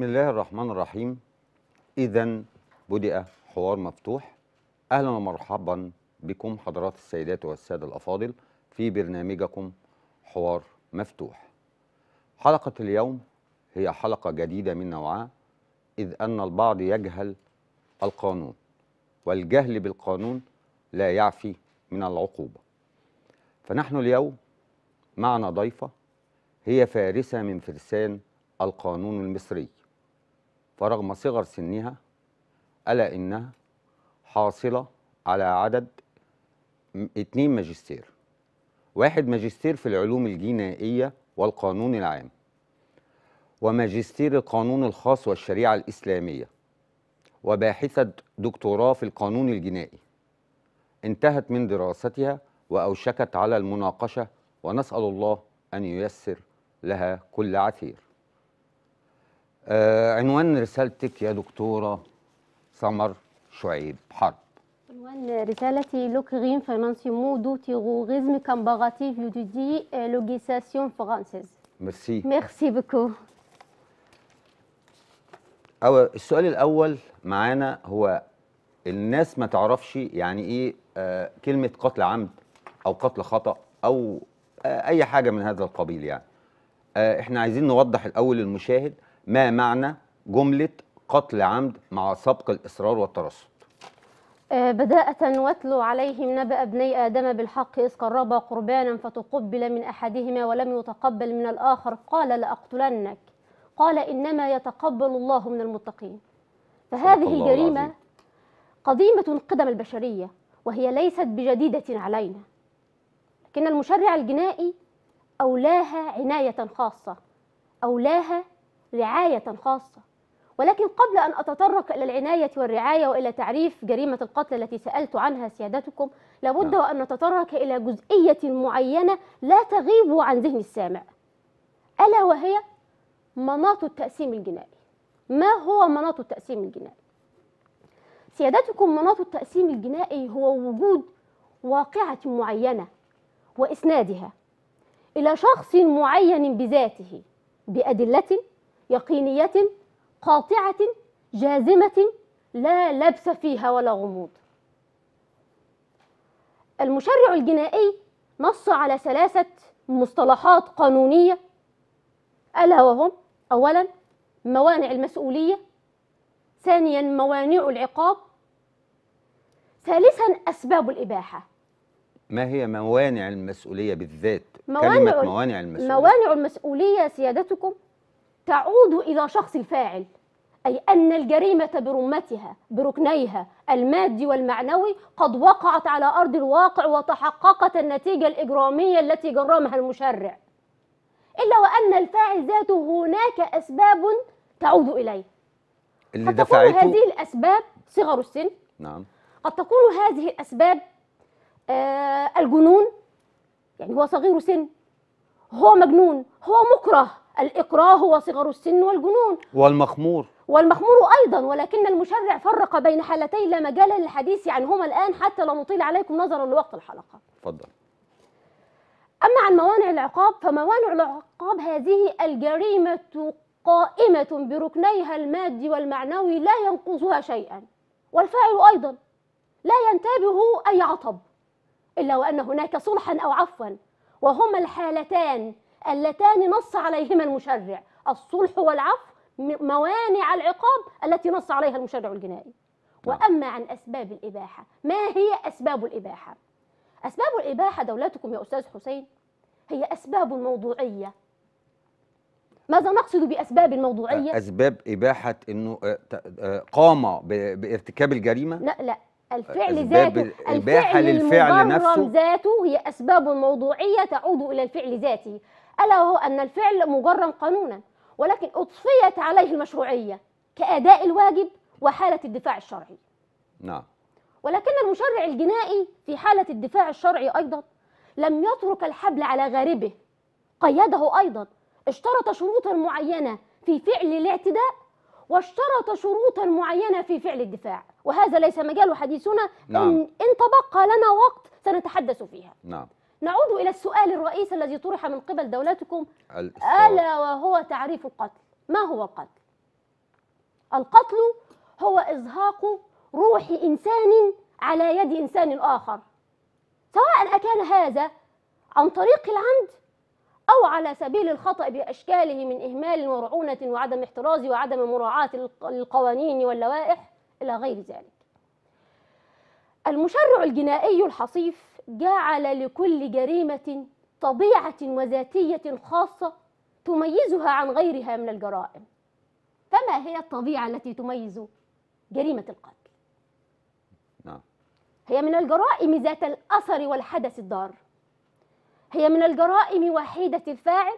بسم الله الرحمن الرحيم إذا بدأ حوار مفتوح أهلا ومرحبا بكم حضرات السيدات والسادة الأفاضل في برنامجكم حوار مفتوح حلقة اليوم هي حلقة جديدة من نوعها إذ أن البعض يجهل القانون والجهل بالقانون لا يعفي من العقوبة فنحن اليوم معنا ضيفة هي فارسة من فرسان القانون المصري فرغم صغر سنها ألا إنها حاصلة على عدد اتنين ماجستير واحد ماجستير في العلوم الجنائية والقانون العام وماجستير القانون الخاص والشريعة الإسلامية وباحثة دكتوراه في القانون الجنائي انتهت من دراستها وأوشكت على المناقشة ونسأل الله أن ييسر لها كل عثير آه عنوان رسالتك يا دكتورة سمر شعيب حرب عنوان رسالتي لوك غين فرنسيمو دو تيغو غيزم كان دو دي لوغيساسيون فرانسيز ميرسي ميرسي بكو أو السؤال الأول معانا هو الناس ما تعرفش يعني إيه آه، كلمة قتل عمد أو قتل خطأ أو آه، أي حاجة من هذا القبيل يعني آه، إحنا عايزين نوضح الأول للمشاهد ما معنى جملة قتل عمد مع سبق الإصرار والترصد آه، بداءة واتلو عليهم نبأ ابني آدم بالحق إذ قربا قربانا فتقبل من أحدهما ولم يتقبل من الآخر قال لأقتلنك قال إنما يتقبل الله من المتقين فهذه الجريمة قديمة قدم البشرية وهي ليست بجديدة علينا لكن المشرع الجنائي أولاها عناية خاصة أولاها رعاية خاصة ولكن قبل أن أتطرق إلى العناية والرعاية وإلى تعريف جريمة القتل التي سألت عنها سيادتكم لابد وأن نعم. نتطرق إلى جزئية معينة لا تغيب عن ذهن السامع ألا وهي مناط التقسيم الجنائي ما هو مناط التقسيم الجنائي؟ سيادتكم مناط التقسيم الجنائي هو وجود واقعة معينة وإسنادها إلى شخص معين بذاته بأدلة يقينية قاطعة جازمة لا لبس فيها ولا غموض المشرع الجنائي نص على ثلاثة مصطلحات قانونية ألا وهم أولا موانع المسؤولية ثانيا موانع العقاب ثالثا أسباب الإباحة ما هي موانع المسؤولية بالذات؟ موانع كلمة موانع المسؤولية موانع المسؤولية سيادتكم تعود إلى شخص الفاعل أي أن الجريمة برمتها بركنيها المادي والمعنوي قد وقعت على أرض الواقع وتحققت النتيجة الإجرامية التي جرمها المشرع إلا وأن الفاعل ذاته هناك أسباب تعود إليه اللي قد دفعته تكون هذه الأسباب صغر السن نعم قد تكون هذه الأسباب آه الجنون يعني هو صغير سن هو مجنون هو مكره الإكراه هو صغر السن والجنون والمخمور والمخمور أيضا ولكن المشرع فرق بين حالتين لا مجال للحديث عنهما الآن حتى لا نطيل عليكم نظرا لوقت الحلقة اتفضل أما عن موانع العقاب فموانع العقاب هذه الجريمة قائمة بركنيها المادي والمعنوي لا ينقصها شيئا والفاعل أيضا لا ينتابه أي عطب إلا وأن هناك صلحا أو عفوا وهما الحالتان اللتان نص عليهما المشرع الصلح والعفو موانع العقاب التي نص عليها المشرع الجنائي نعم. وأما عن أسباب الإباحة ما هي أسباب الإباحة؟ أسباب الإباحة دولتكم يا أستاذ حسين هي أسباب موضوعية ماذا نقصد بأسباب الموضوعية؟ أسباب إباحة أنه آه، آه، قام بارتكاب الجريمة؟ لا لا الفعل ذاته الفعل للفعل نفسه ذاته هي أسباب موضوعية تعود إلى الفعل ذاته ألا وهو أن الفعل مجرم قانونا ولكن أضفيت عليه المشروعية كأداء الواجب وحالة الدفاع الشرعي نعم ولكن المشرع الجنائي في حالة الدفاع الشرعي أيضا لم يترك الحبل على غاربه قيده أيضا اشترط شروطا معينة في فعل الاعتداء واشترط شروطا معينة في فعل الدفاع وهذا ليس مجال حديثنا نعم. إن, إن تبقى لنا وقت سنتحدث فيها نعم نعود إلى السؤال الرئيسي الذي طرح من قبل دولتكم ألا وهو تعريف القتل ما هو القتل؟ القتل هو إزهاق روح إنسان على يد إنسان آخر سواء أكان هذا عن طريق العمد أو على سبيل الخطأ بأشكاله من إهمال ورعونة وعدم احتراز وعدم مراعاة القوانين واللوائح إلى غير ذلك المشرع الجنائي الحصيف جعل لكل جريمة طبيعة وذاتية خاصة تميزها عن غيرها من الجرائم فما هي الطبيعة التي تميز جريمة القتل؟ نعم هي من الجرائم ذات الأثر والحدث الضار هي من الجرائم وحيدة الفاعل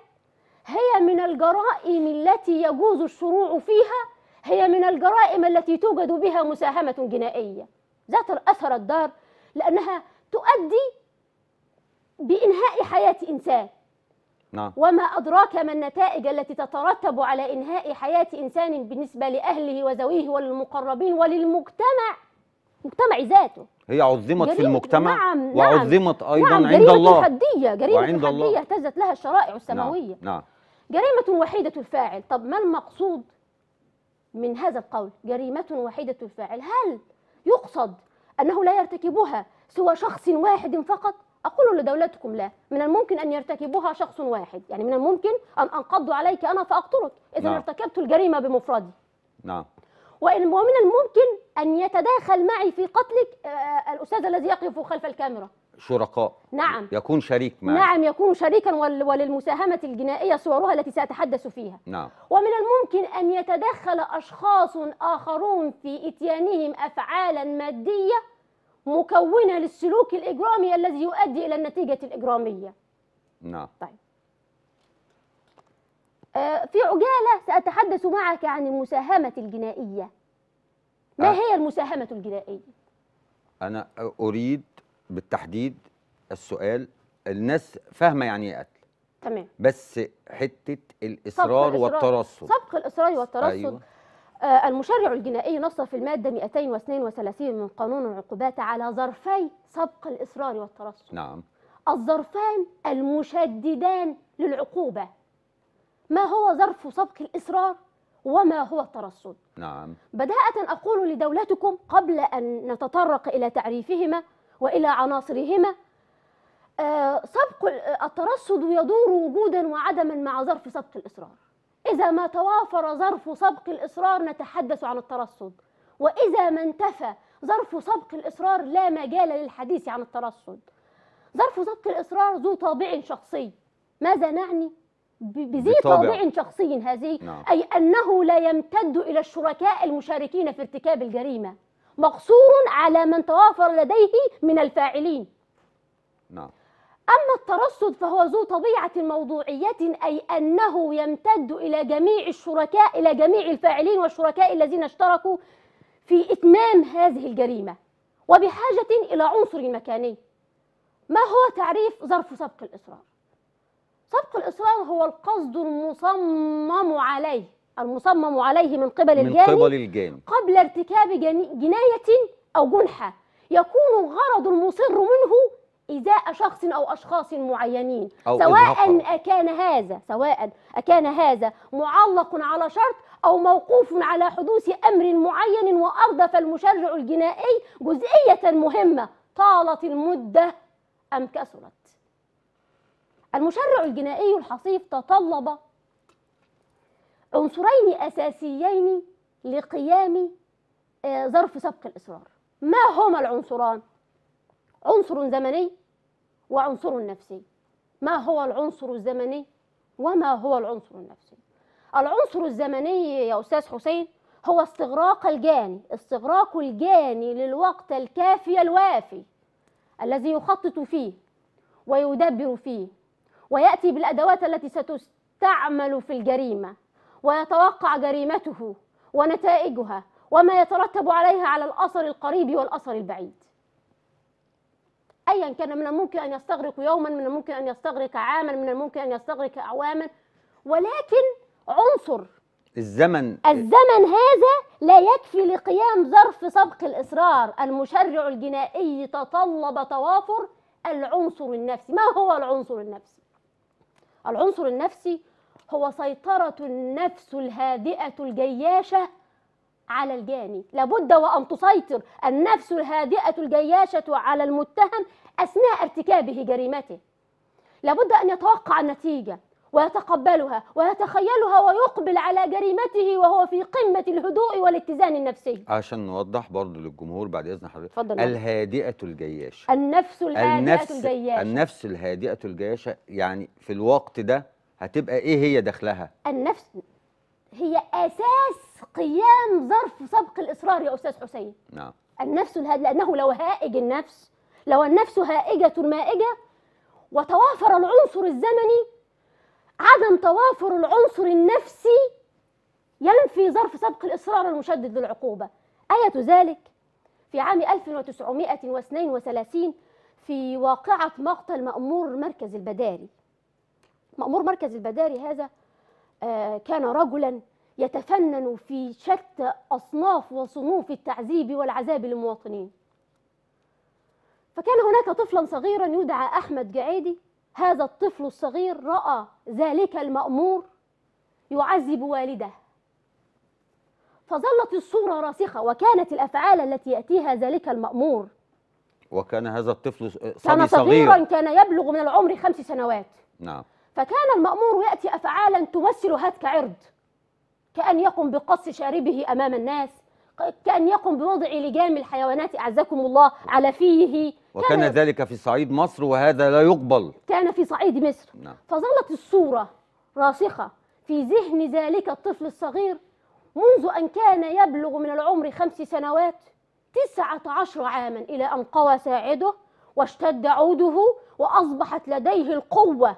هي من الجرائم التي يجوز الشروع فيها هي من الجرائم التي توجد بها مساهمة جنائية ذات الأثر الضار لأنها تؤدي بإنهاء حياة إنسان نعم. وما أدراك ما النتائج التي تترتب على إنهاء حياة إنسان بالنسبة لأهله وزويه وللمقربين وللمجتمع مجتمع ذاته هي عظمت في المجتمع نعم, نعم. وعظمت نعم، أيضا نعم عند الله الحدية جريمة وعند الله. اهتزت لها الشرائع نعم، السماوية نعم. نعم. جريمة وحيدة الفاعل طب ما المقصود من هذا القول جريمة وحيدة الفاعل هل يقصد أنه لا يرتكبها سوى شخص واحد فقط أقول لدولتكم لا من الممكن أن يرتكبوها شخص واحد يعني من الممكن أن أنقض عليك أنا فأقتلك إذا نعم. ارتكبت الجريمة بمفردي نعم وإن ومن الممكن أن يتداخل معي في قتلك آه، آه، الأستاذ الذي يقف خلف الكاميرا شركاء نعم يكون شريك معي نعم يكون شريكا وللمساهمة الجنائية صورها التي سأتحدث فيها نعم ومن الممكن أن يتدخل أشخاص آخرون في إتيانهم أفعالا مادية مكونه للسلوك الاجرامي الذي يؤدي الى النتيجه الاجراميه نعم طيب آه، في عجاله ساتحدث معك عن المساهمه الجنائيه ما هي المساهمه الجنائيه انا اريد بالتحديد السؤال الناس فاهمه يعني ايه قتل تمام بس حته الاصرار والترصد سبق الاصرار والترصد أيوة. آه، المشرع الجنائي نص في المادة 232 من قانون العقوبات على ظرفي سبق الإصرار والترصد نعم الظرفان المشددان للعقوبة ما هو ظرف سبق الإصرار وما هو الترصد نعم بداءة أقول لدولتكم قبل أن نتطرق إلى تعريفهما وإلى عناصرهما آه، سبق الترصد يدور وجودا وعدما مع ظرف سبق الإصرار إذا ما توافر ظرف سبق الإصرار نتحدث عن الترصد وإذا ما انتفى ظرف سبق الإصرار لا مجال للحديث عن الترصد ظرف سبق الإصرار ذو طابع شخصي ماذا نعني؟ بذي طابع شخصي هذه نعم. أي أنه لا يمتد إلى الشركاء المشاركين في ارتكاب الجريمة مقصور على من توافر لديه من الفاعلين نعم أما الترصد فهو ذو طبيعة موضوعية أي أنه يمتد إلى جميع الشركاء إلى جميع الفاعلين والشركاء الذين اشتركوا في إتمام هذه الجريمة وبحاجة إلى عنصر مكاني ما هو تعريف ظرف سبق الإصرار؟ سبق الإصرار هو القصد المصمم عليه المصمم عليه من قبل من الجاني, قبل الجاني قبل ارتكاب جناية أو جنحة يكون الغرض المصر منه إزاء شخص أو أشخاص معينين أو سواء أكان هذا سواء أكان هذا معلق على شرط أو موقوف على حدوث أمر معين وأردف المشرع الجنائي جزئية مهمة طالت المدة أم كثرت المشرع الجنائي الحصيف تطلب عنصرين أساسيين لقيام آه، ظرف سبق الإصرار ما هما العنصران؟ عنصر زمني وعنصر النفسي ما هو العنصر الزمني وما هو العنصر النفسي العنصر الزمني يا أستاذ حسين هو استغراق الجاني استغراق الجاني للوقت الكافي الوافي الذي يخطط فيه ويدبر فيه ويأتي بالأدوات التي ستستعمل في الجريمة ويتوقع جريمته ونتائجها وما يترتب عليها على الأثر القريب والأثر البعيد ايا كان من الممكن ان يستغرق يوما من الممكن ان يستغرق عاما من الممكن ان يستغرق اعواما ولكن عنصر الزمن الزمن هذا لا يكفي لقيام ظرف سبق الاصرار المشرع الجنائي تطلب توافر العنصر النفسي ما هو العنصر النفسي العنصر النفسي هو سيطره النفس الهادئه الجياشه على الجاني لابد وأن تسيطر النفس الهادئة الجياشة على المتهم أثناء ارتكابه جريمته لابد أن يتوقع النتيجة ويتقبلها ويتخيلها ويقبل على جريمته وهو في قمة الهدوء والاتزان النفسي عشان نوضح برضو للجمهور بعد إذن حضرتك الهادئة الجياشة النفس الهادئة النفس الجياشة النفس الهادئة الجياشة يعني في الوقت ده هتبقى إيه هي دخلها النفس هي اساس قيام ظرف سبق الاصرار يا استاذ حسين نعم النفس الهاد لانه لو هائج النفس لو النفس هائجه مائجه وتوافر العنصر الزمني عدم توافر العنصر النفسي ينفي ظرف سبق الاصرار المشدد للعقوبه ايه ذلك في عام 1932 في واقعه مقتل مامور مركز البداري مأمور مركز البداري هذا آه، كان رجلا يتفنن في شتى أصناف وصنوف التعذيب والعذاب للمواطنين فكان هناك طفلا صغيرا يدعى أحمد جعيدي هذا الطفل الصغير رأى ذلك المأمور يعذب والده فظلت الصورة راسخة وكانت الأفعال التي يأتيها ذلك المأمور وكان هذا الطفل صبي كان صغيرا كان يبلغ من العمر خمس سنوات نعم فكان المأمور يأتي أفعالا تمثل هتك عرض كأن يقوم بقص شاربه أمام الناس كأن يقوم بوضع لجام الحيوانات أعزكم الله على فيه وكان ذلك في صعيد مصر وهذا لا يقبل كان في صعيد مصر نعم. فظلت الصورة راسخة في ذهن ذلك الطفل الصغير منذ أن كان يبلغ من العمر خمس سنوات تسعة عشر عاما إلى أن قوى ساعده واشتد عوده وأصبحت لديه القوة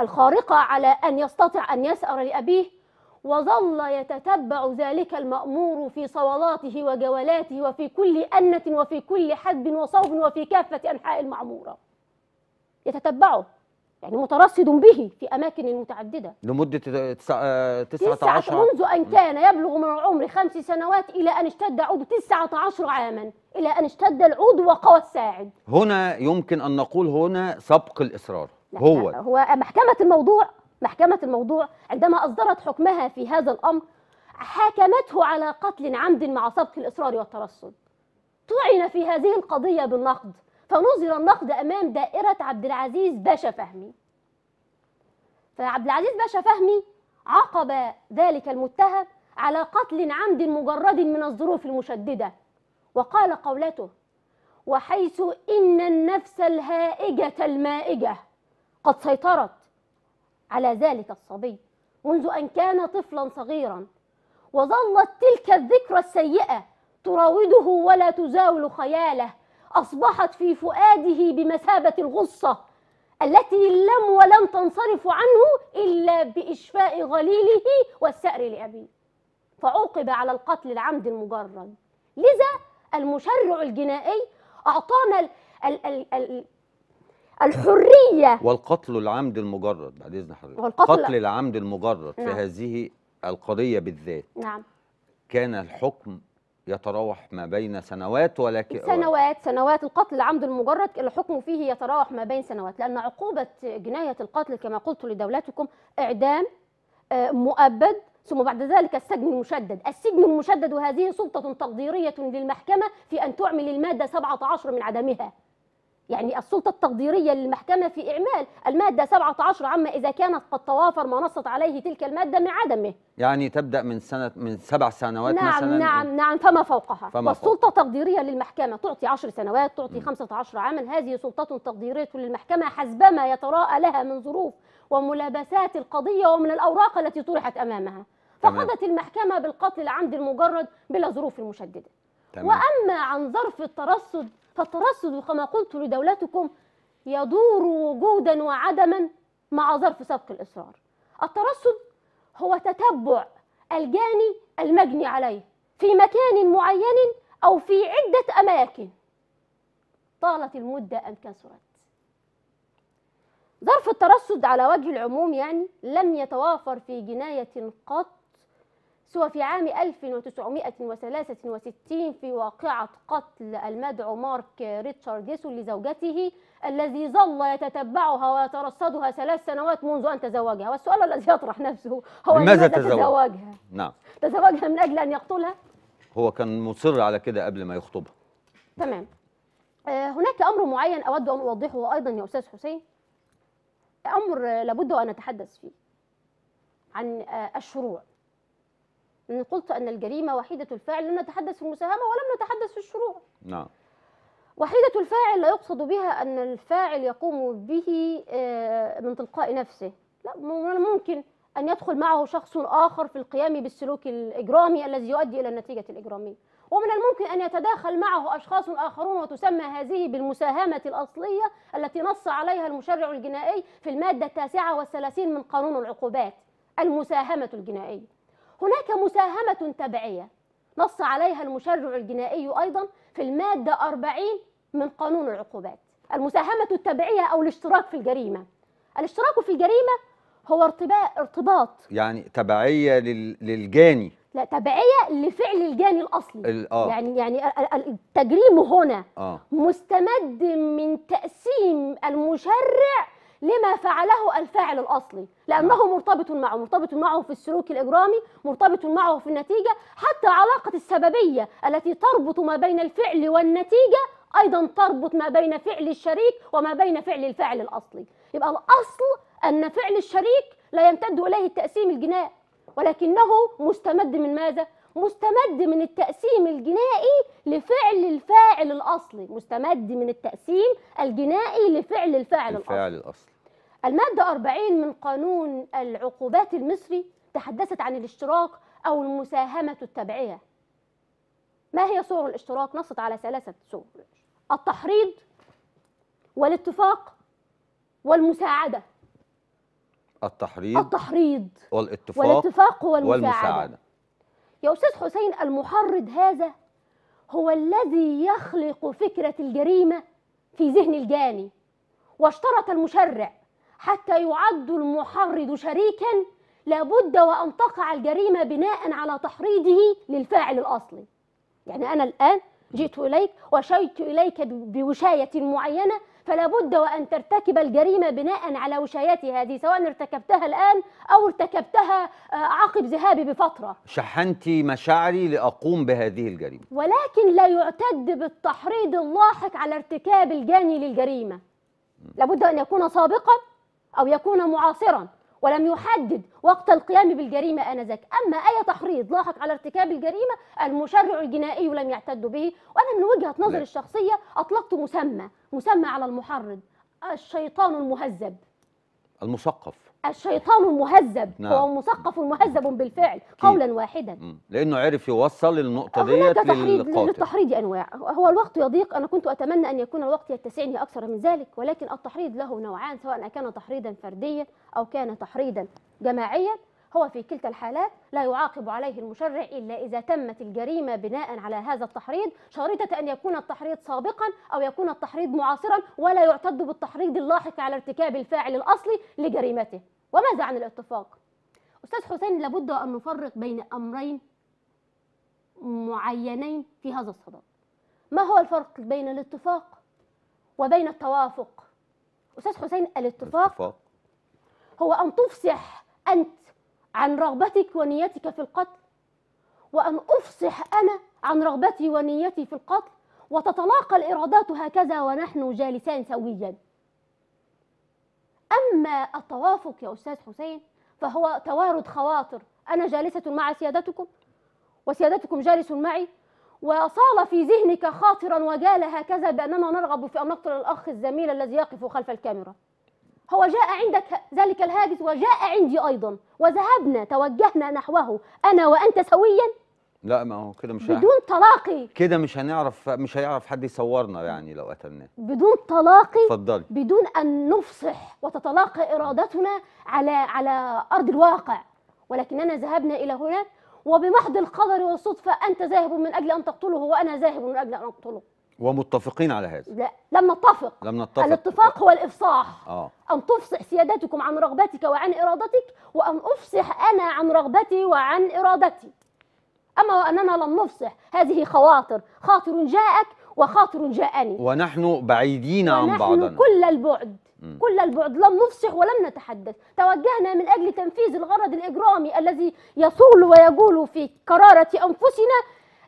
الخارقة على أن يستطع أن يسأر لأبيه وظل يتتبع ذلك المأمور في صولاته وجولاته وفي كل أنة وفي كل حدب وصوب وفي كافة أنحاء المعمورة يتتبعه يعني مترصد به في أماكن متعددة لمدة تسعة, آه، تسعة, تسعة عشر منذ أن كان يبلغ من العمر خمس سنوات إلى أن اشتد عود تسعة عشر عاما إلى أن اشتد العود وقوى الساعد هنا يمكن أن نقول هنا سبق الإصرار هو هو محكمة الموضوع محكمة الموضوع عندما أصدرت حكمها في هذا الأمر حاكمته على قتل عمد مع سبق الإصرار والترصد طعن في هذه القضية بالنقد فنظر النقد أمام دائرة عبد العزيز باشا فهمي فعبد العزيز باشا فهمي عقب ذلك المتهم على قتل عمد مجرد من الظروف المشددة وقال قولته وحيث إن النفس الهائجة المائجة قد سيطرت على ذلك الصبي منذ أن كان طفلا صغيرا وظلت تلك الذكرى السيئة تراوده ولا تزاول خياله أصبحت في فؤاده بمثابة الغصة التي لم ولم تنصرف عنه إلا بإشفاء غليله والسأر لأبيه فعوقب على القتل العمد المجرد لذا المشرع الجنائي أعطانا ال ال ال الحرية والقتل العمد المجرد بعد إذن حضرتك والقتل قتل العمد المجرد نعم. في هذه القضية بالذات نعم كان الحكم يتراوح ما بين سنوات ولكن سنوات سنوات القتل العمد المجرد الحكم فيه يتراوح ما بين سنوات لأن عقوبة جناية القتل كما قلت لدولتكم إعدام آه، مؤبد ثم بعد ذلك السجن المشدد السجن المشدد وهذه سلطة تقديرية للمحكمة في أن تعمل المادة 17 من عدمها يعني السلطة التقديرية للمحكمة في إعمال المادة 17 عما إذا كانت قد توافر ما نصت عليه تلك المادة من عدمه يعني تبدأ من سنة من سبع سنوات نعم مثلا نعم نعم فما فوقها فما والسلطة فوق. التقديرية للمحكمة تعطي 10 سنوات تعطي 15 عاما هذه سلطة تقديرية للمحكمة حسبما يتراءى لها من ظروف وملابسات القضية ومن الأوراق التي طرحت أمامها فقضت المحكمة بالقتل العمد المجرد بلا ظروف المشددة تمام. وأما عن ظرف الترصد فالترصد كما قلت لدولتكم يدور وجودا وعدما مع ظرف سبق الإصرار الترصد هو تتبع الجاني المجني عليه في مكان معين أو في عدة أماكن طالت المدة أم كثرت ظرف الترصد على وجه العموم يعني لم يتوافر في جناية قط سوى في عام 1963 في واقعة قتل المدعو مارك ريتشارد جيسون لزوجته الذي ظل يتتبعها ويترصدها ثلاث سنوات منذ أن تزوجها والسؤال الذي يطرح نفسه هو لماذا تزوج؟ تزوجها؟ نعم تزوجها من أجل أن يقتلها؟ هو كان مصر على كده قبل ما يخطبها تمام آه، هناك أمر معين أود أن أوضحه أيضا يا أستاذ حسين أمر لابد أن نتحدث فيه عن آه، الشروع قلت أن الجريمة وحيدة الفاعل لم نتحدث في المساهمة ولم نتحدث في الشروع نعم وحيدة الفاعل لا يقصد بها أن الفاعل يقوم به آه، من تلقاء نفسه لا ممكن أن يدخل معه شخص آخر في القيام بالسلوك الإجرامي الذي يؤدي إلى النتيجة الإجرامية ومن الممكن أن يتداخل معه أشخاص آخرون وتسمى هذه بالمساهمة الأصلية التي نص عليها المشرع الجنائي في المادة التاسعة والثلاثين من قانون العقوبات المساهمة الجنائية هناك مساهمة تبعية نص عليها المشرع الجنائي أيضا في المادة 40 من قانون العقوبات المساهمة التبعية أو الاشتراك في الجريمة الاشتراك في الجريمة هو ارتباط ارتباط يعني تبعية للجاني لا تبعية لفعل الجاني الأصلي آه. يعني يعني التجريم هنا آه. مستمد من تقسيم المشرع لما فعله الفاعل الأصلي لأنه نعم. مرتبط معه مرتبط معه في السلوك الإجرامي مرتبط معه في النتيجة حتى علاقة السببية التي تربط ما بين الفعل والنتيجة أيضا تربط ما بين فعل الشريك وما بين فعل الفاعل الأصلي يبقى الأصل أن فعل الشريك لا يمتد إليه التقسيم الجنائي ولكنه مستمد من ماذا؟ مستمد من التقسيم الجنائي لفعل الفاعل الأصلي مستمد من التقسيم الجنائي لفعل الفاعل, الفاعل الأصلي, الأصلي. المادة 40 من قانون العقوبات المصري تحدثت عن الاشتراك أو المساهمة التبعية ما هي صور الاشتراك؟ نصت على ثلاثة صور التحريض والاتفاق والمساعدة التحريض التحريض والاتفاق والاتفاق والمساعدة, والمساعدة. يا أستاذ حسين المحرض هذا هو الذي يخلق فكرة الجريمة في ذهن الجاني واشترط المشرع حتى يعد المحرض شريكا لابد وأن تقع الجريمة بناء على تحريضه للفاعل الأصلي يعني أنا الآن جئت إليك وشيت إليك بوشاية معينة فلا بد وأن ترتكب الجريمة بناء على وشايتي هذه سواء ارتكبتها الآن أو ارتكبتها آه، عقب ذهابي بفترة شحنت مشاعري لأقوم بهذه الجريمة ولكن لا يعتد بالتحريض اللاحق على ارتكاب الجاني للجريمة لابد أن يكون سابقا أو يكون معاصرا ولم يحدد وقت القيام بالجريمة آنذاك أما أي تحريض لاحق على ارتكاب الجريمة المشرع الجنائي لم يعتد به وأنا من وجهة نظري الشخصية أطلقت مسمى مسمى على المحرض الشيطان المهذب المثقف الشيطان مهذب نعم. هو مثقف مهذب بالفعل قولا واحدا لانه عرف يوصل النقطه ديت للقاتل للتحريض انواع هو الوقت يضيق انا كنت اتمنى ان يكون الوقت يتسعني اكثر من ذلك ولكن التحريض له نوعان سواء كان تحريضا فرديا او كان تحريضا جماعيا هو في كلتا الحالات لا يعاقب عليه المشرع إلا إذا تمت الجريمة بناء على هذا التحريض شريطة أن يكون التحريض سابقا أو يكون التحريض معاصرا ولا يعتد بالتحريض اللاحق على ارتكاب الفاعل الأصلي لجريمته وماذا عن الاتفاق؟ أستاذ حسين لابد أن نفرق بين أمرين معينين في هذا الصدد ما هو الفرق بين الاتفاق وبين التوافق أستاذ حسين الاتفاق, الاتفاق. هو أن تفصح أنت عن رغبتك ونيتك في القتل وأن أفصح أنا عن رغبتي ونيتي في القتل وتتلاقى الإرادات هكذا ونحن جالسان سويا أما التوافق يا أستاذ حسين فهو توارد خواطر أنا جالسة مع سيادتكم وسيادتكم جالس معي وصال في ذهنك خاطرا وجال هكذا بأننا نرغب في أن نقتل الأخ الزميل الذي يقف خلف الكاميرا هو جاء عندك ذلك الهاجس وجاء عندي أيضا وذهبنا توجهنا نحوه أنا وأنت سويا لا ما هو كده مش بدون طلاقي كده مش هنعرف مش هيعرف حد يصورنا يعني لو قتلناه بدون طلاقي اتفضلي بدون ان نفصح وتتلاقى ارادتنا على على ارض الواقع ولكننا ذهبنا الى هناك وبمحض القدر والصدفه انت ذاهب من اجل ان تقتله وانا ذاهب من اجل ان اقتله ومتفقين على هذا لا لم نتفق لم نتفق الاتفاق هو الافصاح آه. ان تفصح سيادتكم عن رغبتك وعن ارادتك وان افصح انا عن رغبتي وعن ارادتي اما واننا لم نفصح هذه خواطر خاطر جاءك وخاطر جاءني ونحن بعيدين عن بعضنا ونحن كل البعد م. كل البعد لم نفصح ولم نتحدث توجهنا من أجل تنفيذ الغرض الإجرامي الذي يصول ويجول في قراره أنفسنا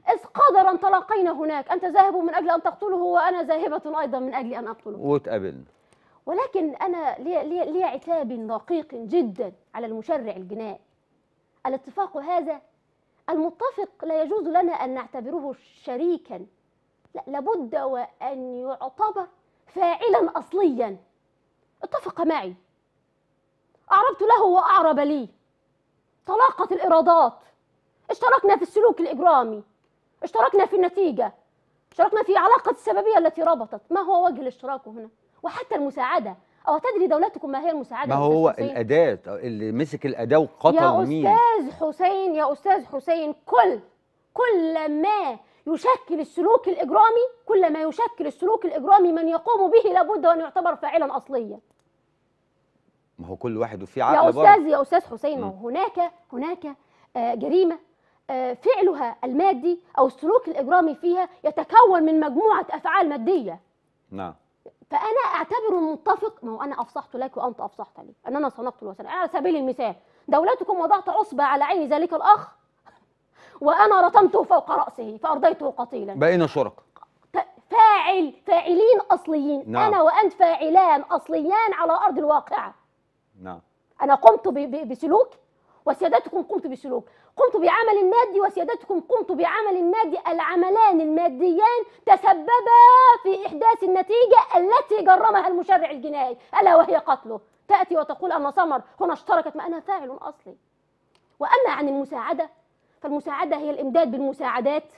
إذ قدرا تلاقينا هناك أنت ذاهب من أجل أن تقتله وأنا ذاهبة أيضا من أجل أن أقتله وتقابلنا ولكن أنا لي, لي, لي عتاب دقيق جدا على المشرع الجنائي الاتفاق هذا المتفق لا يجوز لنا أن نعتبره شريكا لا لابد وأن يعتبر فاعلا أصليا اتفق معي أعربت له وأعرب لي تلاقت الإرادات اشتركنا في السلوك الإجرامي اشتركنا في النتيجة اشتركنا في علاقة السببية التي ربطت ما هو وجه الاشتراك هنا وحتى المساعدة أو تدري دولتكم ما هي المساعدة ما هو الأداة اللي مسك الأداة وقتل مين يا أستاذ حسين يا أستاذ حسين كل كل ما يشكل السلوك الإجرامي كل ما يشكل السلوك الإجرامي من يقوم به لابد أن يعتبر فاعلا أصليا ما هو كل واحد وفيه عقل يا أستاذ برضه. يا أستاذ حسين ما هناك هناك آه، جريمة آه، فعلها المادي أو السلوك الإجرامي فيها يتكون من مجموعة أفعال مادية نعم فأنا أعتبر المتفق ما هو أنا أفصحت لك وأنت أفصحت لي أن أنا صنفت الوثن على سبيل المثال دولتكم وضعت عصبة على عين ذلك الأخ وأنا رتمته فوق رأسه فأرضيته قتيلا بقينا شركاء فاعل فاعلين أصليين نعم. أنا وأنت فاعلان أصليان على أرض الواقعة نعم أنا قمت بسلوك وسيادتكم قمت بسلوك قمت بعمل مادي وسيادتكم قمت بعمل مادي العملان الماديان تسببا في إحداث النتيجة التي جرمها المشرع الجنائي ألا وهي قتله تأتي وتقول أن سمر هنا اشتركت ما أنا فاعل أصلي وأما عن المساعدة فالمساعدة هي الإمداد بالمساعدات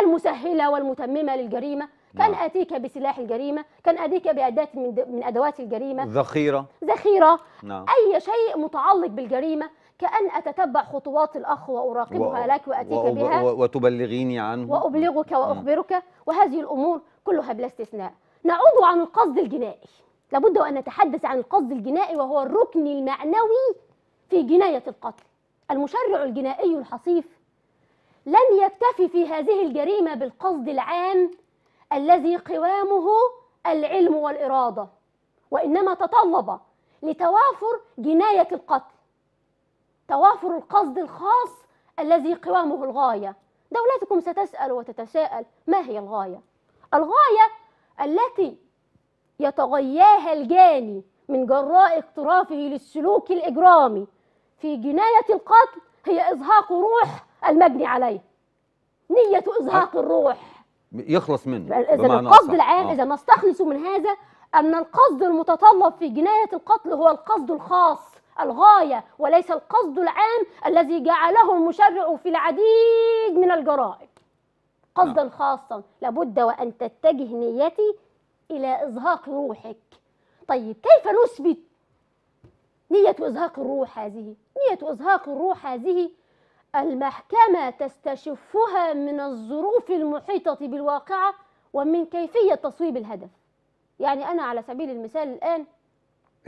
المسهلة والمتممة للجريمة نعم. كان اتيك بسلاح الجريمه كان اتيك باداه من, من ادوات الجريمه ذخيره ذخيره نعم. اي شيء متعلق بالجريمه كأن أتتبع خطوات الأخ وأراقبها و... لك وأتيك وأب... بها وتبلغيني عنه وأبلغك نعم. وأخبرك وهذه الأمور كلها بلا استثناء نعود عن القصد الجنائي لابد أن نتحدث عن القصد الجنائي وهو الركن المعنوي في جناية القتل المشرع الجنائي الحصيف لم يكتفي في هذه الجريمة بالقصد العام الذي قوامه العلم والإرادة وإنما تطلب لتوافر جناية القتل توافر القصد الخاص الذي قوامه الغاية دولتكم ستسأل وتتساءل ما هي الغاية؟ الغاية التي يتغياها الجاني من جراء اقترافه للسلوك الإجرامي في جناية القتل هي إزهاق روح المجني عليه نية إزهاق أه؟ الروح يخلص منه إذا القصد العام آه. إذا نستخلص من هذا أن القصد المتطلب في جناية القتل هو القصد الخاص الغاية وليس القصد العام الذي جعله المشرع في العديد من الجرائم قصدا نعم. خاصا لابد وأن تتجه نيتي إلى إزهاق روحك طيب كيف نثبت نية إزهاق الروح هذه نية إزهاق الروح هذه المحكمة تستشفها من الظروف المحيطة بالواقعة ومن كيفية تصويب الهدف يعني أنا على سبيل المثال الآن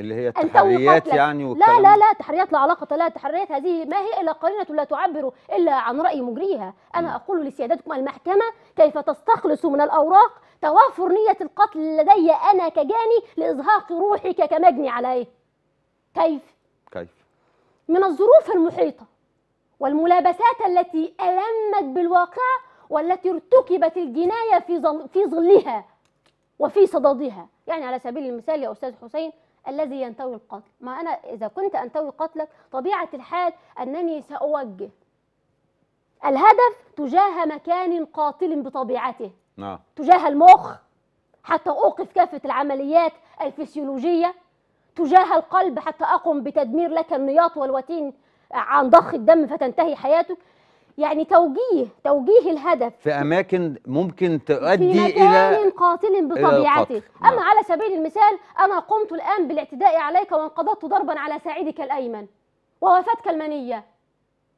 اللي هي التحريات يعني لا لا لا تحريات لا علاقة لها التحريات هذه ما هي إلا قرينة لا تعبر إلا عن رأي مجريها أنا أقول لسيادتكم المحكمة كيف تستخلص من الأوراق توافر نية القتل لدي أنا كجاني لإزهاق روحك كمجني عليه كيف؟ كيف؟ من الظروف المحيطة والملابسات التي ألمت بالواقع والتي ارتكبت الجناية في, ظل في ظلها وفي صددها يعني على سبيل المثال يا أستاذ حسين الذي ينتوي القتل ما أنا إذا كنت أنتوي قتلك طبيعة الحال أنني سأوجه الهدف تجاه مكان قاتل بطبيعته نعم. تجاه المخ حتى أوقف كافة العمليات الفسيولوجية تجاه القلب حتى أقوم بتدمير لك النياط والوتين عن ضخ الدم فتنتهي حياتك يعني توجيه توجيه الهدف في اماكن ممكن تؤدي في مكان الى قاتل بطبيعته اما نعم. على سبيل المثال انا قمت الان بالاعتداء عليك وانقضضت ضربا على ساعدك الايمن ووافتك المنيه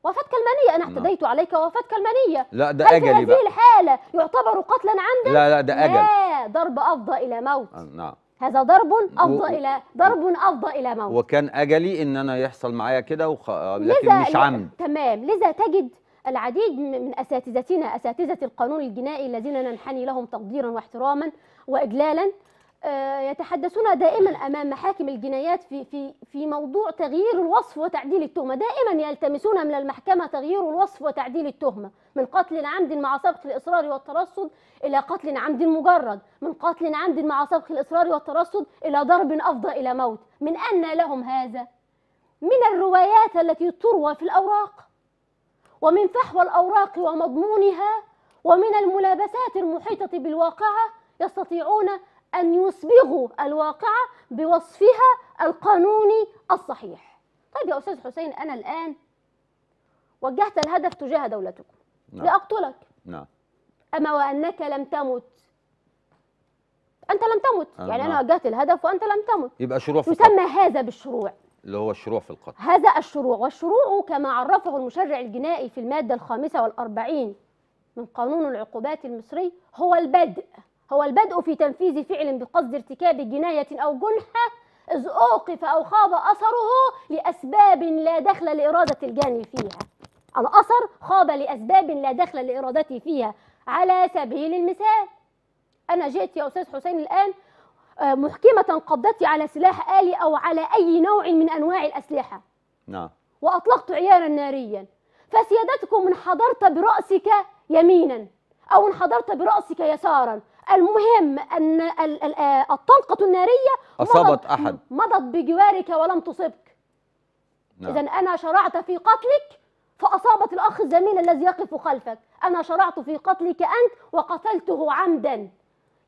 وفاتك المنية أنا نعم. اعتديت عليك وفاتك المنية لا ده أجلي هل في هذه الحالة يعتبر قتلا عمدا؟ لا لا ده أجل لا ضرب أفضى إلى موت آه، نعم هذا ضرب أفضى و... إلى ضرب أفضى إلى موت وكان أجلي إن أنا يحصل معايا كده وخ... آه، لكن مش عمد تمام لذا تجد العديد من أساتذتنا أساتذة القانون الجنائي الذين ننحني لهم تقديرا واحتراما وإجلالا آه، يتحدثون دائما امام محاكم الجنايات في في في موضوع تغيير الوصف وتعديل التهمه، دائما يلتمسون من المحكمه تغيير الوصف وتعديل التهمه، من قتل عمد مع سابق الاصرار والترصد الى قتل عمد مجرد، من قتل عمد مع سابق الاصرار والترصد الى ضرب افضى الى موت، من ان لهم هذا؟ من الروايات التي تروى في الاوراق ومن فحوى الأوراق ومضمونها ومن الملابسات المحيطة بالواقعة يستطيعون أن يصبغوا الواقعة بوصفها القانوني الصحيح طيب يا أستاذ حسين أنا الآن وجهت الهدف تجاه دولتكم نعم. لأقتلك نعم أما وأنك لم تمت أنت لم تمت آه، يعني أنا نعم. وجهت الهدف وأنت لم تمت يبقى شروع يسمى هذا بالشروع اللي هو الشروع في القتل هذا الشروع والشروع كما عرفه المشرع الجنائي في المادة الخامسة والأربعين من قانون العقوبات المصري هو البدء هو البدء في تنفيذ فعل بقصد ارتكاب جناية أو جنحة إذ أوقف أو خاب أثره لأسباب لا دخل لإرادة الجاني فيها الأثر خاب لأسباب لا دخل لإرادته فيها على سبيل المثال أنا جئت يا أستاذ حسين الآن آه، محكمة قبضتي على سلاح آلي أو على أي نوع من أنواع الأسلحة نعم وأطلقت عيانا ناريا فسيادتكم انحدرت برأسك يمينا أو انحدرت برأسك يسارا المهم أن آه، الطلقة النارية أصابت أحد مضت بجوارك ولم تصبك نعم. إذا أنا شرعت في قتلك فأصابت الأخ الزميل الذي يقف خلفك أنا شرعت في قتلك أنت وقتلته عمدا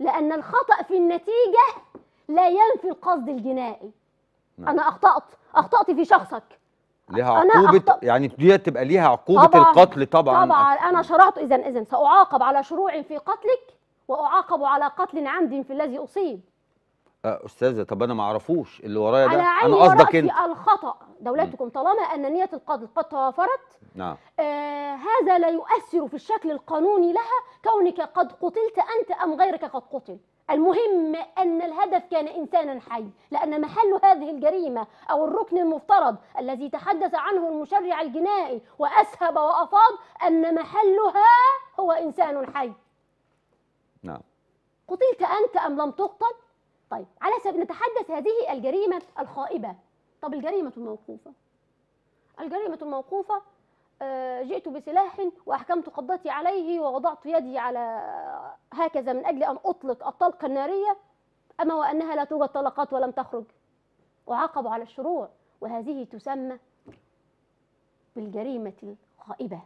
لأن الخطأ في النتيجة لا ينفي القصد الجنائي نعم. أنا أخطأت أخطأت في شخصك ليها عقوبة أخط... يعني دي تبقى ليها عقوبة طبعًا القتل طبعا طبعا أنا شرعت إذا إذا سأعاقب على شروع في قتلك وأعاقب على قتل عمد في الذي أصيب آه، استاذه طب انا ما اعرفوش اللي ورايا ده انا قصدك انت الخطا دولتكم طالما ان نيه القاضي قد توافرت نعم آه هذا لا يؤثر في الشكل القانوني لها كونك قد قتلت انت ام غيرك قد قتل المهم ان الهدف كان انسانا حي لان محل هذه الجريمه او الركن المفترض الذي تحدث عنه المشرع الجنائي واسهب وافاض ان محلها هو انسان حي نعم قتلت انت ام لم تقتل طيب على سبيل نتحدث هذه الجريمة الخائبة طب الجريمة الموقوفة الجريمة الموقوفة آه، جئت بسلاح وأحكمت قبضتي عليه ووضعت يدي على هكذا من أجل أن أطلق الطلقة النارية أما وأنها لا توجد طلقات ولم تخرج وعاقبوا على الشروع وهذه تسمى بالجريمة الخائبة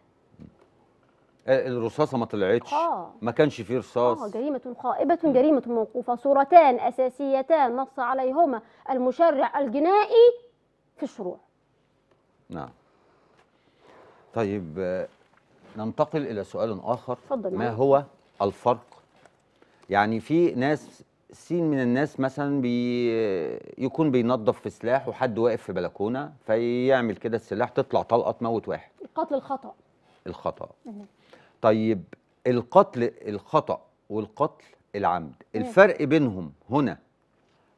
آه، الرصاصه ما طلعتش آه. ما كانش فيه رصاص آه جريمه قائبه جريمه موقوفه صورتان اساسيتان نص عليهما المشرع الجنائي في الشروع نعم طيب آه، ننتقل الى سؤال اخر فضل ما هو الفرق يعني في ناس سين من الناس مثلا بي آه، يكون بينظف في سلاح وحد واقف في بلكونه فيعمل كده السلاح تطلع طلقه تموت واحد القتل الخطا الخطا طيب القتل الخطأ والقتل العمد الفرق بينهم هنا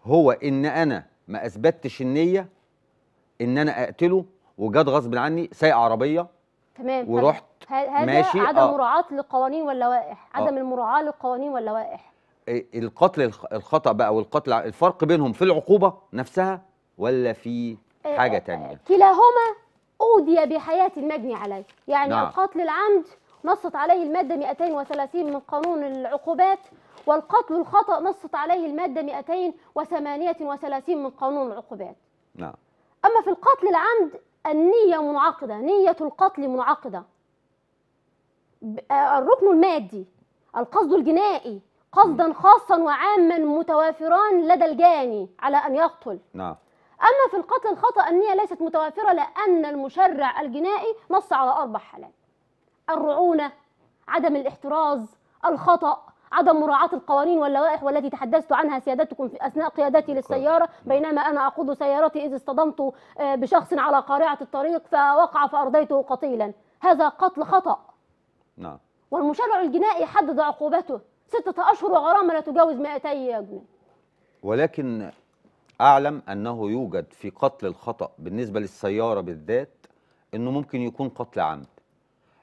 هو ان انا ما اثبتش النيه ان انا اقتله وجات غصب عني سايق عربيه تمام ورحت هل ماشي عدم آه. مراعاه للقوانين واللوائح آه. عدم آه. المراعاه للقوانين واللوائح إيه، القتل الخطا بقى والقتل الفرق بينهم في العقوبه نفسها ولا في إيه، حاجه إيه، تانية كلاهما اودي بحياه المجني عليه يعني نعم. القتل العمد نصت عليه المادة 230 من قانون العقوبات والقتل الخطأ نصت عليه المادة 238 من قانون العقوبات نعم أما في القتل العمد النية منعقدة نية القتل منعقدة آه، الركن المادي القصد الجنائي قصدا خاصا وعاما متوافران لدى الجاني على أن يقتل نعم أما في القتل الخطأ النية ليست متوافرة لأن المشرع الجنائي نص على أربع حالات الرعونه عدم الاحتراز الخطا عدم مراعاة القوانين واللوائح والتي تحدثت عنها سيادتكم في أثناء قيادتي للسيارة بينما أنا أقود سيارتي إذ اصطدمت آه، بشخص على قارعة الطريق فوقع فأرضيته قتيلا هذا قتل خطأ نعم والمشرع الجنائي حدد عقوبته ستة أشهر وغرامة لا تجاوز 200 جنيه ولكن أعلم أنه يوجد في قتل الخطأ بالنسبة للسيارة بالذات أنه ممكن يكون قتل عمد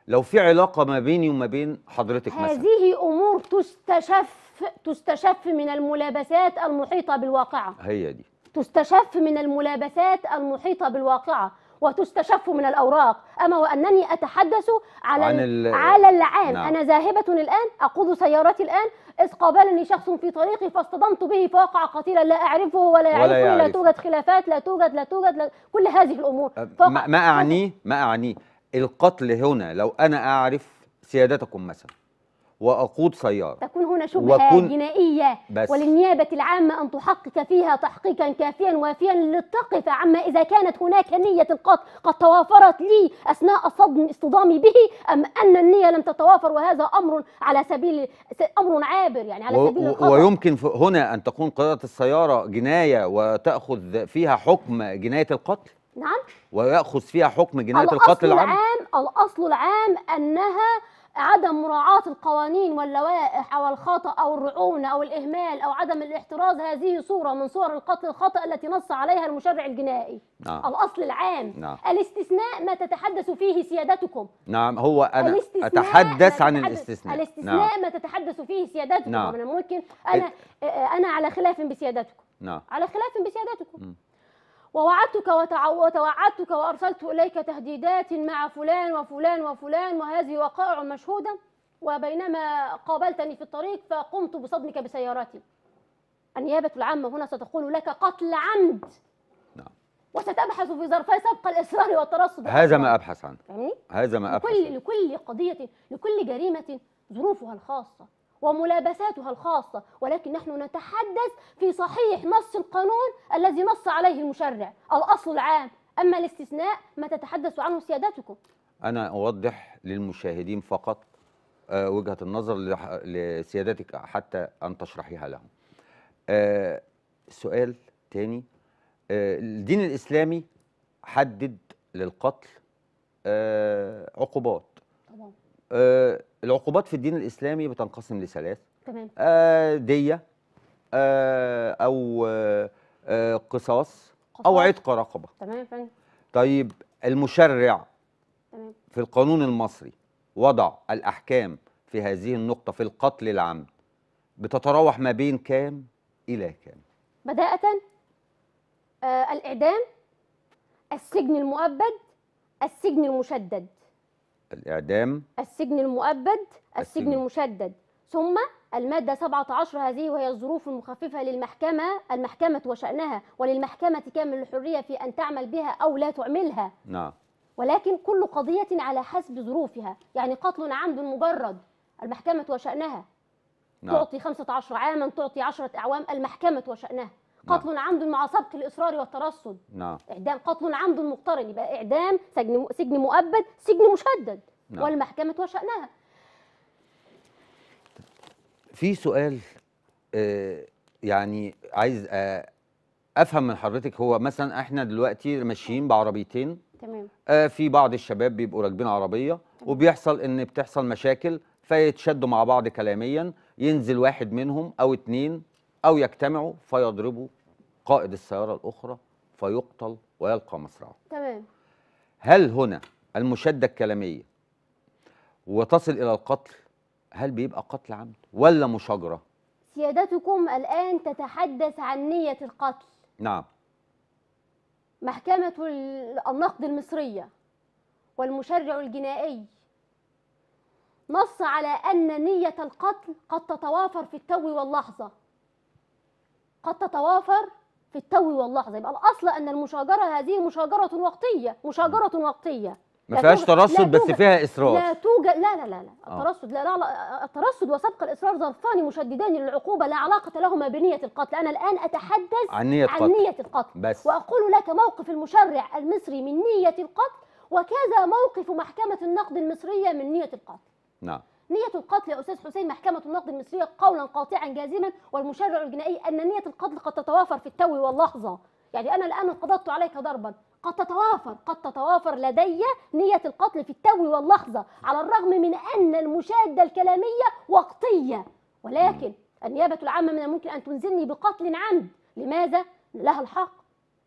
لو في علاقه ما بيني وما بين حضرتك مثلا هذه امور تستشف تستشف من الملابسات المحيطه بالواقعه هي دي تستشف من الملابسات المحيطه بالواقعه وتستشف من الاوراق اما وانني اتحدث على عن على العام نعم. انا ذاهبه الان اقود سيارتي الان اذ قابلني شخص في طريقي فاصطدمت به فوقع قتيلا لا اعرفه ولا يعرفني لا, لا توجد خلافات لا توجد لا توجد لا كل هذه الامور أه، ما اعنيه ما اعنيه القتل هنا لو أنا أعرف سيادتكم مثلا واقود سياره تكون هنا شبهه وكن... جنائيه بس وللنيابه العامه ان تحقق فيها تحقيقا كافيا وافيا لتقف عما اذا كانت هناك نيه القتل قد توافرت لي اثناء صدم اصطدامي به ام ان النيه لم تتوافر وهذا امر على سبيل امر عابر يعني على و... سبيل الخطا ويمكن هنا ان تكون قياده السياره جنايه وتاخذ فيها حكم جنايه القتل نعم ويأخذ فيها حكم جناية القتل العام الأصل العام الأصل العام أنها عدم مراعاة القوانين واللوائح أو الخطأ أو الرعونة أو الإهمال أو عدم الاحتراز هذه صورة من صور القتل الخطأ التي نص عليها المشرع الجنائي نعم. الأصل العام نعم. الاستثناء ما تتحدث فيه سيادتكم نعم هو أنا أتحدث عن الاستثناء الاستثناء نعم. ما تتحدث فيه سيادتكم نعم. من الممكن أنا أنا على خلاف بسيادتكم نعم. على خلاف بسيادتكم م. ووعدتك وتوعدتك وأرسلت إليك تهديدات مع فلان وفلان وفلان وهذه وقائع مشهودة وبينما قابلتني في الطريق فقمت بصدمك بسيارتي النيابة العامة هنا ستقول لك قتل عمد نعم وستبحث في ظرفي سبق الإصرار والترصد هذا ما أبحث عنه هذا ما أبحث لكل, لكل قضية لكل جريمة ظروفها الخاصة وملابساتها الخاصة ولكن نحن نتحدث في صحيح نص القانون الذي نص عليه المشرع الأصل العام أما الاستثناء ما تتحدث عنه سيادتكم أنا أوضح للمشاهدين فقط آه، وجهة النظر لسيادتك حتى أن تشرحيها لهم آه، سؤال تاني آه، الدين الإسلامي حدد للقتل عقوبات طبعا. العقوبات في الدين الاسلامي بتنقسم لثلاث تمام آه ديه آه او آه قصاص او عتق رقبه تمام فن. طيب المشرع تمام. في القانون المصري وضع الاحكام في هذه النقطه في القتل العمد بتتراوح ما بين كام الى كام بدايه آه الاعدام السجن المؤبد السجن المشدد الإعدام السجن المؤبد السجن المشدد ثم المادة 17 هذه وهي الظروف المخففة للمحكمة المحكمة وشأنها وللمحكمة كامل الحرية في أن تعمل بها أو لا تعملها نعم ولكن كل قضية على حسب ظروفها يعني قتل عمد مجرد المحكمة وشأنها نعم. تعطي 15 عاما تعطي 10 أعوام المحكمة وشأنها نعم. قتل عمد مع سبق الاصرار والترصد نعم اعدام قتل عمد مقترن يبقى اعدام سجن سجن مؤبد سجن مشدد نعم. والمحكمه وشانها في سؤال آه، يعني عايز آه، افهم من حضرتك هو مثلا احنا دلوقتي ماشيين بعربيتين تمام آه، في بعض الشباب بيبقوا راكبين عربيه وبيحصل ان بتحصل مشاكل فيتشدوا مع بعض كلاميا ينزل واحد منهم او اتنين او يجتمعوا فيضربوا قائد السيارة الأخرى فيقتل ويلقى مصرعه تمام هل هنا المشادة الكلامية وتصل إلى القتل هل بيبقى قتل عمد ولا مشاجرة سيادتكم الآن تتحدث عن نية القتل نعم محكمة النقد المصرية والمشرع الجنائي نص على أن نية القتل قد تتوافر في التو واللحظة قد تتوافر في التو واللحظه يبقى الاصل ان المشاجره هذه مشاجره وقتيه مشاجره وقتيه ما فيهاش ترصد بس فيها اصرار لا توجد لا لا لا, لا. آه. الترصد لا, لا الترصد وسبق الاصرار ظرفان مشددان للعقوبه لا علاقه لهما بنيه القتل انا الان اتحدث عن نيه القتل, عن نية القتل. بس. واقول لك موقف المشرع المصري من نيه القتل وكذا موقف محكمه النقد المصريه من نيه القتل نعم نية القتل يا أستاذ حسين محكمة النقد المصرية قولا قاطعا جازما والمشرع الجنائي أن نية القتل قد تتوافر في التو واللحظة يعني أنا الآن قضضت عليك ضربا قد تتوافر قد تتوافر لدي نية القتل في التو واللحظة على الرغم من أن المشادة الكلامية وقتية ولكن النيابة العامة من الممكن أن تنزلني بقتل عمد لماذا؟ لها الحق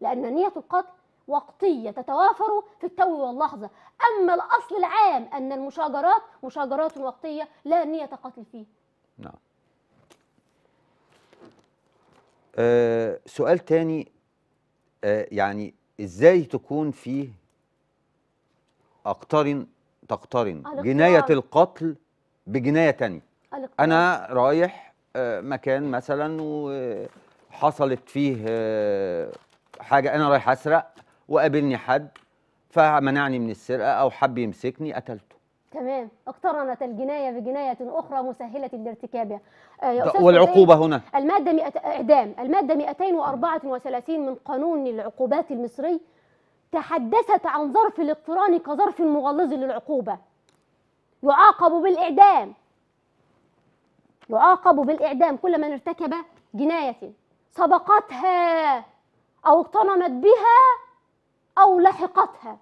لأن نية القتل وقتية تتوافر في التو واللحظة أما الأصل العام أن المشاجرات مشاجرات وقتية لا نية قتل فيه نعم أه سؤال تاني أه يعني ازاي تكون فيه اقترن تقترن جناية القتل بجناية تانية انا رايح آه، مكان مثلا وحصلت فيه آه، حاجة انا رايح اسرق وقابلني حد فمنعني من السرقه او حب يمسكني قتلته تمام اقترنت الجناية بجناية أخرى مسهلة لارتكابها آه، والعقوبة هنا المادة مئة إعدام المادة 234 من قانون العقوبات المصري تحدثت عن ظرف الاقتران كظرف مغلظ للعقوبة يعاقب بالإعدام يعاقب بالإعدام كل من ارتكب جناية سبقتها أو اقترنت بها أو لحقتها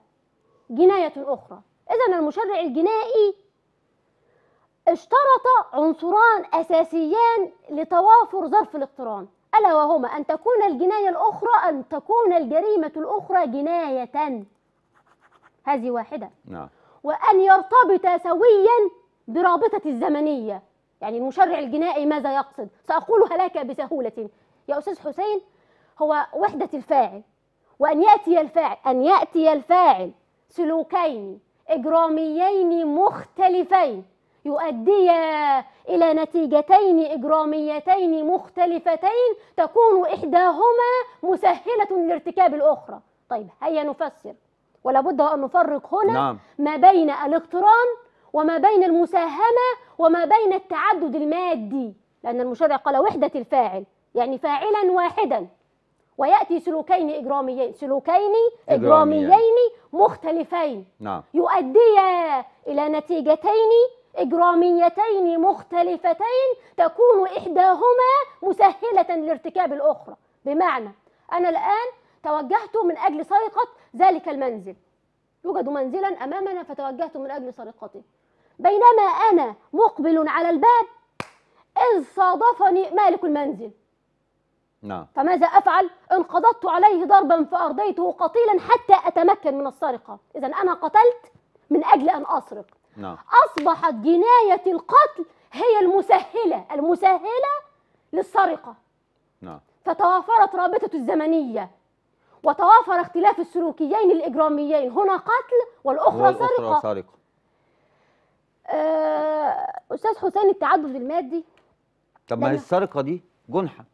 جناية أخرى إذا المشرع الجنائي اشترط عنصران أساسيان لتوافر ظرف الاقتران ألا وهما أن تكون الجناية الأخرى أن تكون الجريمة الأخرى جناية هذه واحدة نعم. وأن يرتبط سويا برابطة الزمنية يعني المشرع الجنائي ماذا يقصد؟ سأقولها لك بسهولة يا أستاذ حسين هو وحدة الفاعل وأن يأتي الفاعل أن يأتي الفاعل سلوكين إجراميين مختلفين يؤديا إلى نتيجتين إجراميتين مختلفتين تكون إحداهما مسهلة لارتكاب الأخرى طيب هيا نفسر ولا بد أن نفرق هنا نعم. ما بين الاقتران وما بين المساهمة وما بين التعدد المادي لأن المشرع قال وحدة الفاعل يعني فاعلا واحدا وياتي سلوكين اجراميين سلوكين اجراميين مختلفين نعم يؤديا الى نتيجتين اجراميتين مختلفتين تكون احداهما مسهله لارتكاب الاخرى بمعنى انا الان توجهت من اجل سرقه ذلك المنزل يوجد منزلا امامنا فتوجهت من اجل سرقته بينما انا مقبل على الباب اذ صادفني مالك المنزل نعم فماذا أفعل؟ انقضضت عليه ضربا فأرضيته قتيلا حتى أتمكن من السرقة إذا أنا قتلت من أجل أن أسرق نعم أصبحت جناية القتل هي المسهلة المسهلة للسرقة نعم فتوافرت رابطة الزمنية وتوافر اختلاف السلوكيين الإجراميين هنا قتل والأخرى, والأخرى سرقة, سرقة. آه أستاذ حسين التعدد المادي طب ما هي السرقة دي جنحة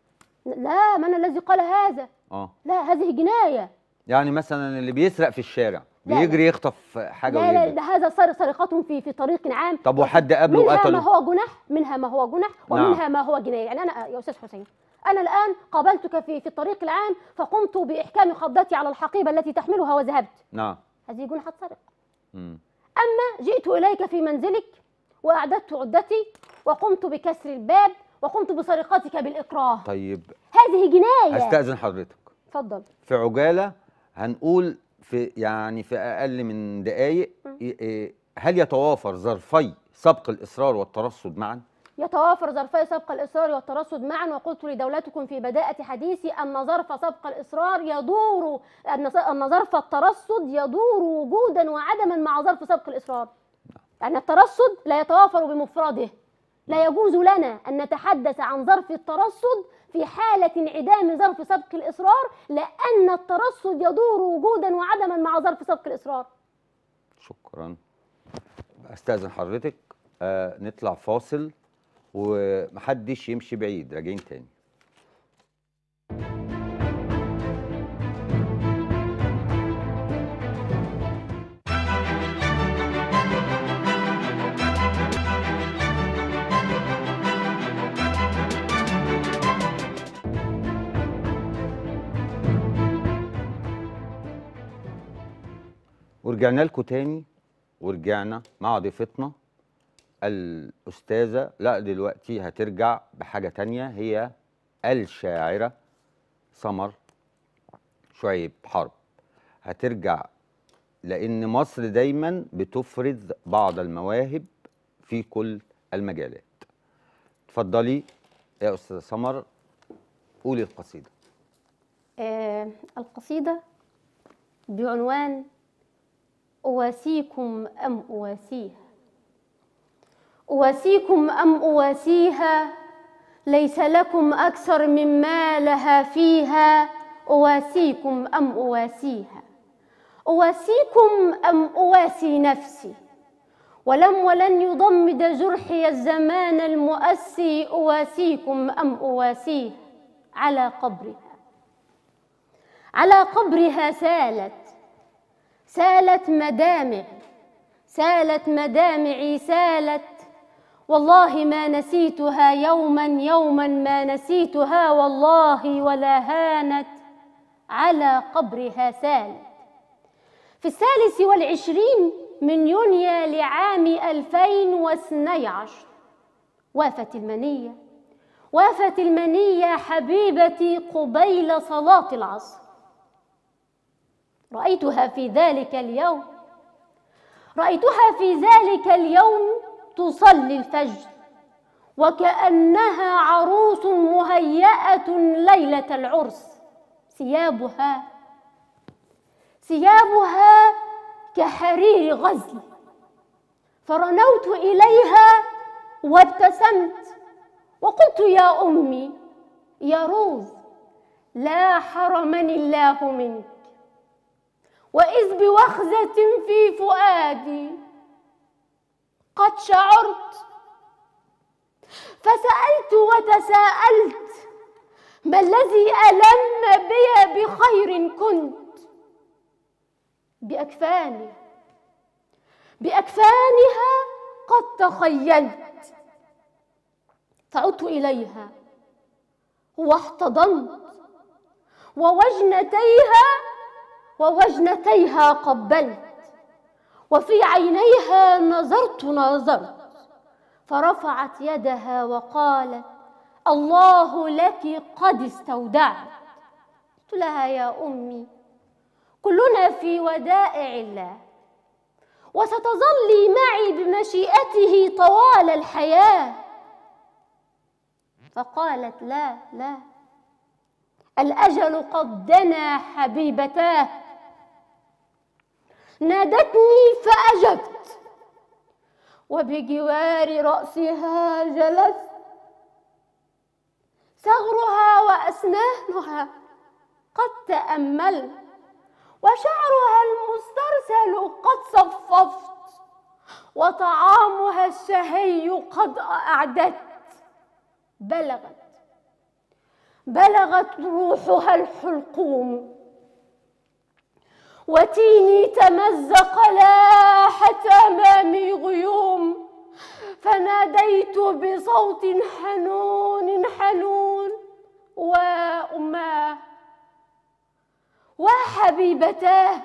لا من الذي قال هذا اه لا هذه جنايه يعني مثلا اللي بيسرق في الشارع بيجري يخطف حاجه لا لا ده هذا سرقة في في طريق عام طب وحد قبله منها قتله منها ما هو جنح منها نعم. ما هو جنح ومنها نعم. ما هو جنايه يعني انا يا استاذ حسين انا الان قابلتك في في الطريق العام فقمت باحكام قبضتي على الحقيبه التي تحملها وذهبت نعم هذه جنحة سرقة اما جئت اليك في منزلك واعددت عدتي وقمت بكسر الباب وقمت بسرقتك بالإكراه طيب هذه جناية أستأذن حضرتك اتفضل في عجالة هنقول في يعني في أقل من دقايق إيه، إيه، هل يتوافر ظرفي سبق الإصرار والترصد معا؟ يتوافر ظرفي سبق الإصرار والترصد معا وقلت لدولتكم في بداية حديثي أن ظرف سبق الإصرار يدور أن ظرف الترصد يدور وجودا وعدما مع ظرف سبق الإصرار يعني الترصد لا يتوافر بمفرده لا يجوز لنا أن نتحدث عن ظرف الترصد في حالة انعدام ظرف سبق الإصرار لأن الترصد يدور وجودا وعدما مع ظرف سبق الإصرار شكرا أستاذن حضرتك آه نطلع فاصل ومحدش يمشي بعيد راجعين تاني ورجعنا لكم تاني ورجعنا مع ضيفتنا الأستاذة لا دلوقتي هترجع بحاجة تانية هي الشاعرة سمر شعيب حرب هترجع لأن مصر دايما بتفرز بعض المواهب في كل المجالات اتفضلي يا أستاذة سمر قولي القصيدة آه القصيدة بعنوان أواسيكم أم أواسيها أواسيكم أم أواسيها ليس لكم أكثر مما لها فيها أواسيكم أم أواسيها أواسيكم أم أواسي نفسي ولم ولن يضمد جرحي الزمان المؤسي أواسيكم أم أواسيه على قبرها على قبرها سالت سالت مدامع سالت مدامعي سالت والله ما نسيتها يوما يوما ما نسيتها والله ولا هانت على قبرها سالت في الثالث والعشرين من يونيو لعام 2012 وافت المنية وافت المنية حبيبتي قبيل صلاة العصر رأيتها في ذلك اليوم رأيتها في ذلك اليوم تصلي الفجر وكأنها عروس مهيأة ليلة العرس ثيابها ثيابها كحرير غزل فرنوت إليها وابتسمت وقلت يا أمي يا روز لا حرمني الله منك وإذ بوخزة في فؤادي قد شعرت فسألت وتساءلت ما الذي ألم بي بخير كنت بأكفاني بأكفانها قد تخيلت فعدت إليها واحتضنت ووجنتيها ووجنتيها قبلت وفي عينيها نظرت نظرت فرفعت يدها وقالت الله لك قد استودعت قلت لها يا امي كلنا في ودائع الله وستظلي معي بمشيئته طوال الحياه فقالت لا لا الاجل قد دنا حبيبتاه نادتني فأجبت وبجوار رأسها جلست ثغرها وأسنانها قد تأملت وشعرها المسترسل قد صففت وطعامها الشهي قد أعددت بلغت بلغت روحها الحلقوم وتيني تمزق لاحت أمامي غيوم فناديت بصوت حنون حنون وأماه وحبيبتاه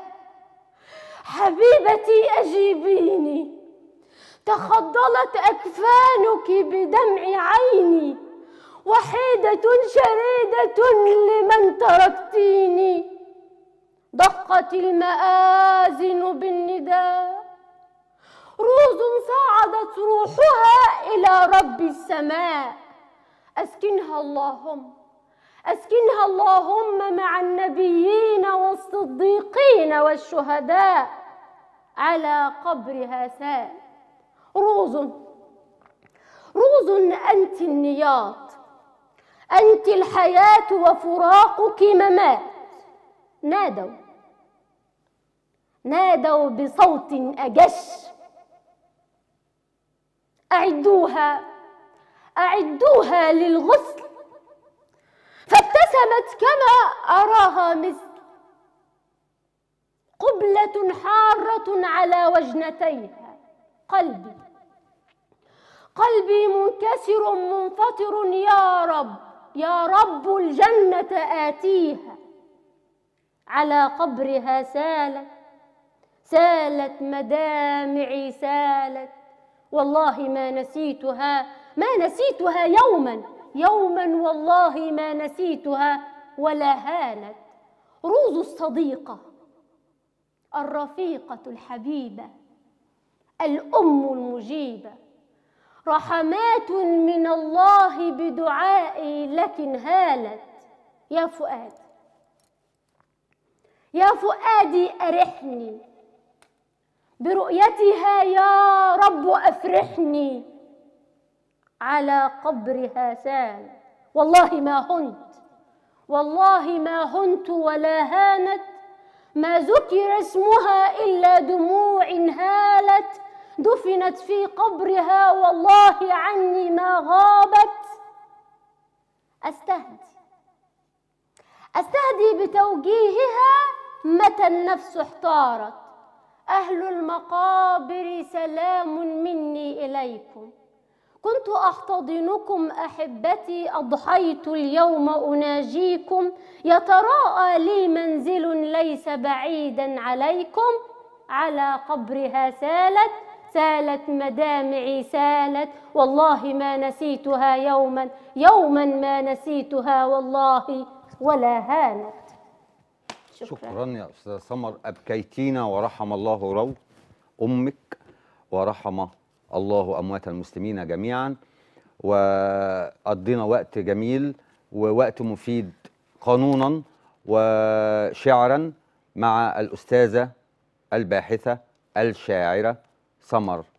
حبيبتي أجيبيني تخضلت أكفانك بدمع عيني وحيدة شريدة لمن تركتيني ضقت المآذن بالنداء روز صعدت روحها إلى رب السماء أسكنها اللهم أسكنها اللهم مع النبيين والصديقين والشهداء على قبرها ساء روز روز أنت النياط أنت الحياة وفراقك ممات نادوا نادوا بصوت أجش أعدوها أعدوها للغسل فابتسمت كما أراها مثل قبلة حارة على وجنتيها قلبي قلبي منكسر منفطر يا رب يا رب الجنة آتيها على قبرها سالت سالت مدامعي سالت والله ما نسيتها ما نسيتها يوما يوما والله ما نسيتها ولا هانت روز الصديقة الرفيقة الحبيبة الأم المجيبة رحمات من الله بدعائي لك هالت يا فؤاد يا فؤادي أرحني برؤيتها يا رب افرحني على قبر هاتان والله ما هنت والله ما هنت ولا هانت ما ذكر اسمها الا دموع هالت دفنت في قبرها والله عني ما غابت استهدي استهدي بتوجيهها متى النفس احتارت أهل المقابر سلام مني إليكم كنت أحتضنكم أحبتي أضحيت اليوم أناجيكم يتراءى لي منزل ليس بعيدا عليكم على قبرها سالت سالت مدامعي سالت والله ما نسيتها يوما يوما ما نسيتها والله ولا هانت شكرا شكرا يا استاذه سمر ابكيتينا ورحم الله رو امك ورحم الله اموات المسلمين جميعا وقضينا وقت جميل ووقت مفيد قانونا وشعرا مع الاستاذه الباحثه الشاعره سمر